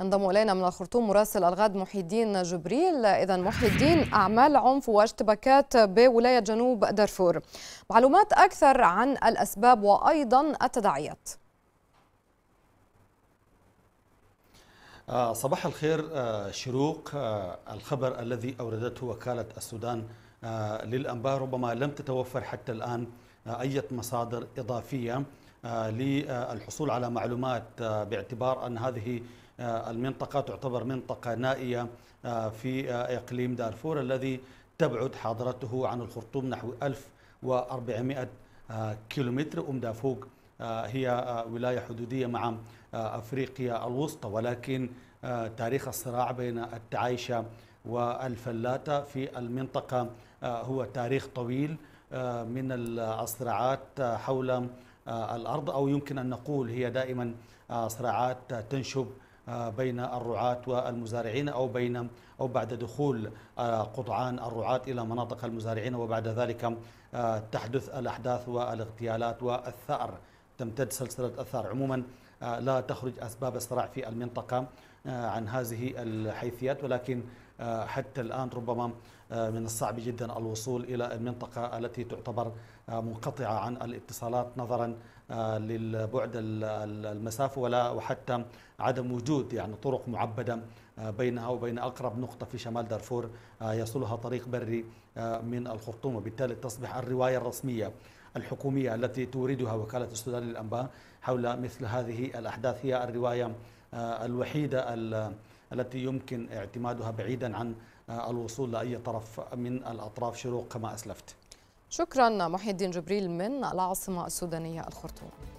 ينضم الينا من الخرطوم مراسل الغد محي الدين جبريل اذا محي الدين اعمال عنف واشتباكات بولايه جنوب دارفور معلومات اكثر عن الاسباب وايضا التداعيات آه، صباح الخير آه، شروق آه، الخبر الذي اوردته وكاله السودان للانباء ربما لم تتوفر حتى الان اي مصادر اضافيه آه، للحصول على معلومات آه، باعتبار أن هذه آه، المنطقة تعتبر منطقة نائية في إقليم دارفور الذي تبعد حاضرته عن الخرطوم نحو 1400 كيلومتر أم دافوق هي ولاية حدودية مع أفريقيا الوسطى ولكن تاريخ الصراع بين التعايشة والفلاتة في المنطقة هو تاريخ طويل من الصراعات حول آه، الأرض أو يمكن أن نقول هي دائما آه، صراعات تنشب آه، بين الرعاة والمزارعين أو بين أو بعد دخول قطعان الرعاة إلى مناطق المزارعين وبعد ذلك تحدث الأحداث والاغتيالات والثأر تمتد سلسلة أثار عموما آه، لا تخرج أسباب الصراع في المنطقة آه، عن هذه الحيثيات ولكن آه، حتى الآن ربما من الصعب جدا الوصول إلى المنطقة التي تعتبر منقطعة عن الاتصالات نظرا للبعد المسافة ولا وحتى عدم وجود يعني طرق معبدة بينها وبين أقرب نقطة في شمال دارفور يصلها طريق بري من الخرطوم وبالتالي تصبح الرواية الرسمية الحكومية التي توردها وكالة السودان للأنباء حول مثل هذه الأحداث هي الرواية آه، الوحيدة التي يمكن اعتمادها بعيدا عن آه، الوصول لأي طرف من الأطراف شروق كما أسلفت شكرا محي الدين جبريل من العاصمة السودانية الخرطوم